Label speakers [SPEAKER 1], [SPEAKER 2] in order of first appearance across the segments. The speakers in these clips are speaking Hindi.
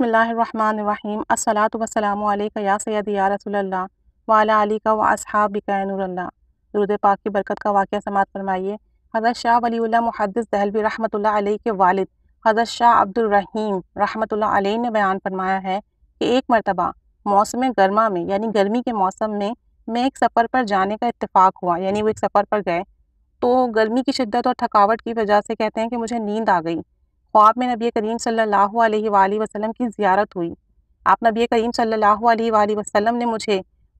[SPEAKER 1] बसमीम असलात वसलाम या सैद या रसोल्ला वाला अली का व असहाब बिकानूरल्ला रुद पाक की बरकत का वाक़ समात फरमाइए हज़रत शाह वली मुहदस दहलवी रहमत के वालिद हज़रत शाह अब्दुलरहीम रहमत ने बयान फरमाया है कि एक मरतबा मौसम गर्मा में यानी गर्मी के मौसम में मैं एक सफ़र पर जाने का इत्तेफाक हुआ यानी वो एक सफ़र पर गए तो गर्मी की शिद्दत और थकावट की वजह से कहते हैं कि मुझे नींद आ गई ख्वाब में नबी करीम सल्लल्लाहु अलैहि वसल्लम की ज़ियारत हुई आप नबी करीम सल्लल्लाहु अलैहि वसल्लम ने मुझे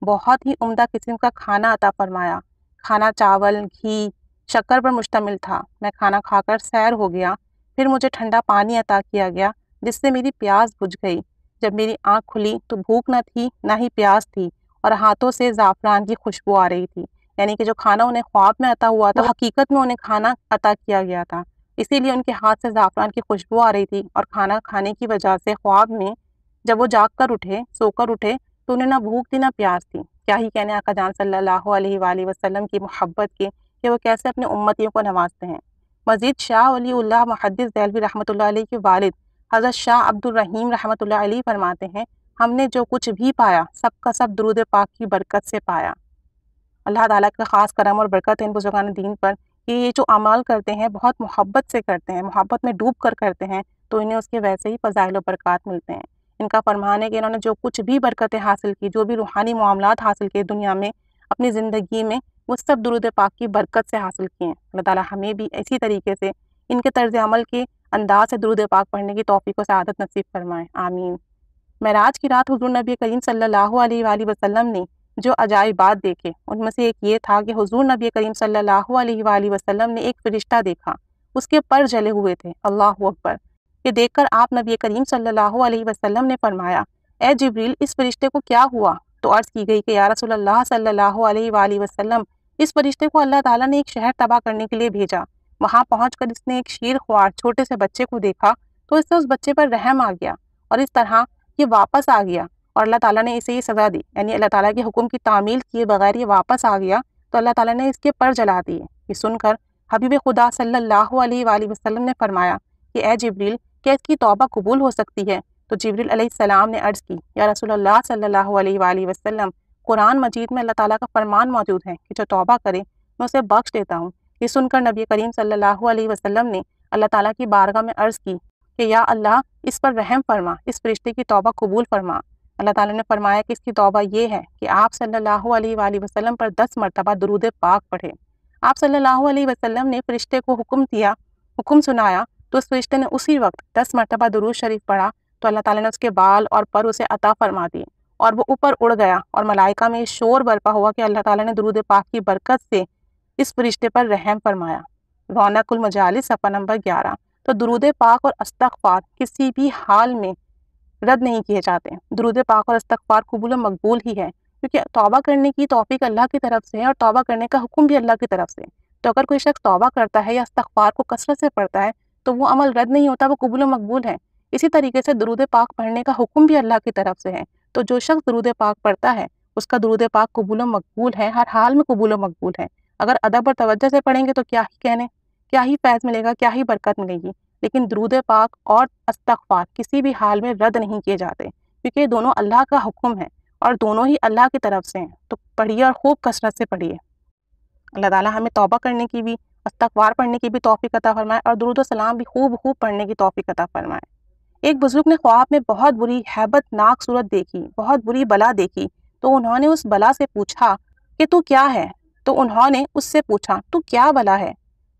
[SPEAKER 1] बहुत ही उम्दा किस्म का खाना अता फरमाया खाना चावल घी शक्कर पर मुश्तमिल था मैं खाना खाकर सैर हो गया फिर मुझे ठंडा पानी अता किया गया जिससे मेरी प्यास बुझ गई जब मेरी आँख खुली तो भूख न थी ना ही प्यास थी और हाथों से ज़ाफ़रान की खुशबू आ रही थी यानी कि जो खाना उन्हें ख्वाब में अता हुआ था हकीकत में उन्हें खाना अता किया गया था इसीलिए उनके हाथ से ज़ाफ़रान की खुशबू आ रही थी और खाना खाने की वजह से ख्वाब में जब वो जाग कर उठे सोकर उठे तो उन्हें ना भूख थी ना प्यास थी क्या ही कहने आका जान सल्लल्लाहु अलैहि वसल्लम की मोहब्बत के कि वो कैसे अपने उम्मतियों को नवाजते हैं मजीद शाह अली महदस दैलवी रहमत के वालिद हज़रत शाह अब्दुलरहीम रहमत अली फरमाते हैं हमने जो कुछ भी पाया सब का सब दुरूद पाक की बरकत से पाया अल्लाह ताला का ख़ास करम और बरकत इन बुजुर्गान दीन पर कि ये जो अमाल करते हैं बहुत मोहब्बत से करते हैं मोहब्बत में डूब कर करते हैं तो इन्हें उसके वैसे ही फजाइल बरक़ात मिलते हैं इनका फरमान है कि इन्होंने जो कुछ भी बरकतें हासिल की जो भी रूहानी मामला हासिल किए दुनिया में अपनी ज़िंदगी में वो सब दुरुद पाक की बरकत से हासिल किए हैं अल्लाह ताला हमें भी इसी तरीके से इनके तर्ज अमल के अंदाज से दुरुद पाक पढ़ने की तोफ़ी को सदत नसीब फरमाएँ आमीन महराज की रात हजूर नबी करीम सल्लल्लाहु अलैहि वसल्लम ने जो अजायबात देखे उनमें से एक ये था कि हुजूर नबी करीम सल्लल्लाहु अलैहि वसल्लम ने एक फरिश्ता देखा उसके पर जले हुए थे अल्लाह अकबर ये देखकर आप नबी करीम सल्लल्लाहु अलैहि वसल्लम ने फरमाया ए जबरील इस फरिश्ते को क्या हुआ तो अर्ज़ की गई कि या रसोल्ला सल्लल्लाहु अलैहि वसल्लम इस फरिश्ते को अल्लाह ताला ने एक शहर तबाह करने के लिए भेजा वहाँ पहुँच कर इसने एक शेर ख्वार छोटे से बच्चे को देखा तो इससे उस बच्चे पर रहम आ गया और इस तरह ये वापस आ गया और अल्लाह ताला ने इसे ही सज़ा दी यानी अल्लाह ताला के हुक्म की तामील किए बगैर ये वापस आ गया तो अल्लाह ताला ने इसके पर जला दिए ये सुनकर हबीब खुदा सल्लल्लाहु अलैहि वसल्लम ने फरमाया कि ए जबरील क्या इसकी तौबा कबूल हो सकती है तो जबरील सलाम ने अर्ज़ की या रसोल्ला सल्लल्लाहु अलैहि वसल्लम कुरान मजीद में अल्लाह ताला का फरमान मौजूद है कि जो तौबा करे मैं उसे बख्श देता हूँ ये सुनकर नबी करीम सल्लल्लाहु अलैहि वसल्लम ने अल्लाह ताला की बारगाह में अर्ज़ की कि या अल्लाह इस पर रहम फरमा इस फरिश्ते की तौबा कबूल फरमा अल्लाह ताला ने फरमाया कि इसकी तौबा ये है कि आप सल्लल्लाहु अलैहि वसल्लम पर दस मरतबा दरूद पाक पढ़े आप सल्लल्लाहु अलैहि वसल्लम ने फरिश्ते को हुक्म दिया हुक्म सुनाया तो उस फरिश्ते ने उसी वक्त दस मरतबा दरूद शरीफ पढ़ा तो अल्लाह ताला ने उसके बाल और पर उसे अता फरमा दिए और वो ऊपर उड़ गया और मलाइका में शोर बरपा हुआ कि अल्लाह ताला ने दरूद पाक की बरकत से इस फरिश्ते पर रहम फरमाया रौनकुल मजालिस सफ़ा नंबर ग्यारह तो दरूद पाक और अस्तफ़ार किसी भी हाल में रद्द नहीं किए जाते दरूद पाक और इस्तफ़ार कबूल मकबूल ही है क्योंकि तौबा करने की तोफ़ी अल्लाह की तरफ से है और तौबा करने का हुक्म भी अल्लाह की तरफ से तो अगर कोई शख्स तोबा करता है या इस्तफ़ार को कसरत से पढ़ता है तो वो अमल रद्द नहीं होता वो कबूल मकबूल है इसी तरीके से दरूद पाक पढ़ने का हुक्म भी अल्लाह की तरफ से है तो जो शख्स दरूद पाक पढ़ता है उसका दरूद पाक कबूल मकबूल है हर हाल में कबूल मकबूल है अगर अदब और तवज्जो से पढ़ेंगे तो क्या ही कहने क्या ही फैज़ मिलेगा क्या ही बरकत मिलेगी लेकिन दरूद पाक और अस्तफार किसी भी हाल में रद्द नहीं किए जाते क्योंकि दोनों अल्लाह का हुक्म है और दोनों ही अल्लाह की तरफ से हैं तो पढ़िए और खूब कसरत से पढ़िए अल्लाह ताला हमें तौबा करने की भी अस्तकवार पढ़ने की भी तोफ़ी अता फरमाए और दरुद सलाम भी खूब खूब पढ़ने की तोफ़ी अता फरमाए एक बुज़ुर्ग ने ख्वाब में बहुत बुरी हैबत नाक सूरत देखी बहुत बुरी बला देखी तो उन्होंने उस बला से पूछा कि तू क्या है तो उन्होंने उससे पूछा तू क्या बला है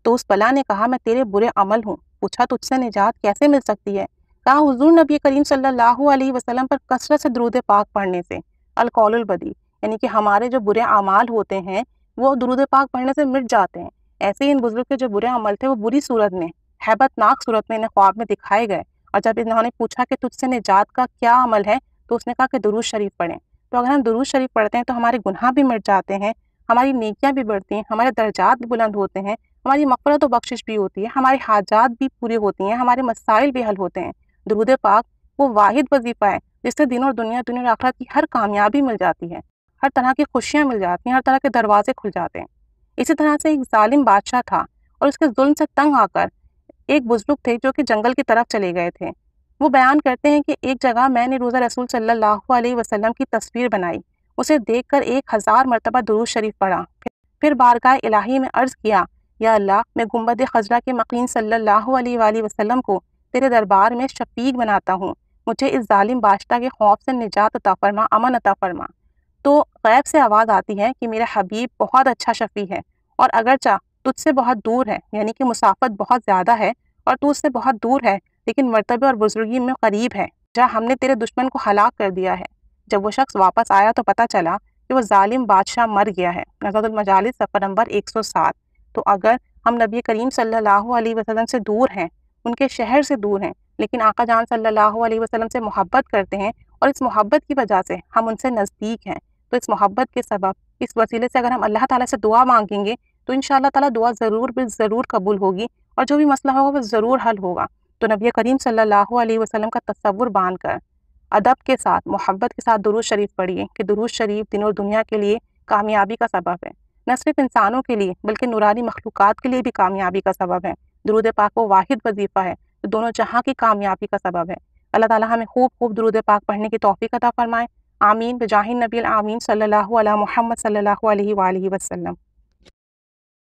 [SPEAKER 1] तो उस बला ने कहा मैं तेरे बुरे अमल हूँ पूछा तुझसे निजात कैसे मिल सकती है कहा हुजूर नबी करीम सल्लल्लाहु अलैहि वसल्लम पर कसरत से दरूद पाक पढ़ने से अलकौलबदी यानी कि हमारे जो बुरे अमाल होते हैं वो दरूद पाक पढ़ने से मिट जाते हैं ऐसे ही इन बुजुर्ग के जो बुरे अमल थे वो बुरी सूरत में हैबतनाक सूरत में इन्हें ख्वाब में दिखाए गए और जब इन्होंने पूछा कि तुझसे निजात का क्या अमल है तो उसने कहा कि दुरूज शरीफ पढ़ें तो अगर हम दुरूज शरीफ पढ़ते हैं तो हमारे गुनाह भी मिट जाते हैं हमारी नेकियां भी बढ़ती हैं हमारे दर्जात भी बुलंद होते हैं हमारी मफ़रत तो और बख्शिश भी होती है हमारे हाजात भी पूरे होती हैं हमारे मसाइल भी हल होते हैं दरूद पाक वो वाहिद वजीफ़ा है जिससे दिन और दुनिया दुनिया और आखरत की हर कामयाबी मिल जाती है हर तरह की खुशियाँ मिल जाती हैं हर तरह के दरवाजे खुल जाते हैं इसी तरह से एक ालिम बादशाह था और उसके जुल्म से तंग आकर एक बुज़ुर्ग थे जो कि जंगल की तरफ चले गए थे वो बयान करते हैं कि एक जगह मैंने रोज़ा रसूल सल्ला वसलम की तस्वीर बनाई उसे देखकर एक हज़ार मरतबा दुरूज शरीफ पढ़ा फिर बारगाह इलाही में अर्ज़ किया या अल्लाह मैं गुम्बद खजरा के मकीन सल्लल्लाहु अलैहि वसल्लम को तेरे दरबार में शफीक बनाता हूँ मुझे इस ालिम बादशाह के खौफ से निजात अता फरमा अमन अता फरमा तो गैब से आवाज़ आती है कि मेरा हबीब बहुत अच्छा शफ़ी है और अगरचा तुझसे बहुत दूर है यानी कि मुसाफत बहुत ज़्यादा है और तू उससे बहुत दूर है लेकिन मरतबे और बुजुर्गी में करीब है जहाँ हमने तेरे दुश्मन को हलाक कर दिया है जब वो शख्स वापस आया तो पता चला कि वो ालिम बादशाह मर गया है नजातुलमजालिस सफ़र नंबर एक सौ सात तो अगर हम नबी करीम सल्लल्लाहु अलैहि वसल्लम से दूर हैं उनके शहर से दूर हैं लेकिन आका जान सल्लल्लाहु अलैहि वसल्लम से मोहब्बत करते हैं और इस मोहब्बत की वजह से हम उनसे नज़दीक हैं तो इस मोहब्बत के सबब इस वसीले से अगर हम अल्लाह ताला से दुआ मांगेंगे तो इन ताला दुआ ज़रूर भी ज़रूर कबूल होगी और जो भी मसला होगा वह ज़रूर हल होगा तो नबी करीम सल्लल्लाहु अलैहि वसल्लम का तस्वुर बांध कर अदब के साथ मोहब्बत के साथ दरुज शरीफ पढ़िए कि दुरूज शरीफ दिन और दुनिया के लिए कामयाबी का सबब है न सिर्फ इंसानों के लिए बल्कि नूरानी मखलूक के लिए भी कामयाबी का सबब है दरूद पाक वो वाहिद वजीफ़ा है तो दोनों जहाँ की कामयाबी का सबब है अल्लाह ताली हमें खूब खूब दरूद पाक पढ़ने की तोफ़ी अदा फरमाएँ आमीन बजाहिन नबी आमीन सल्ला महमद सल्ला वसलम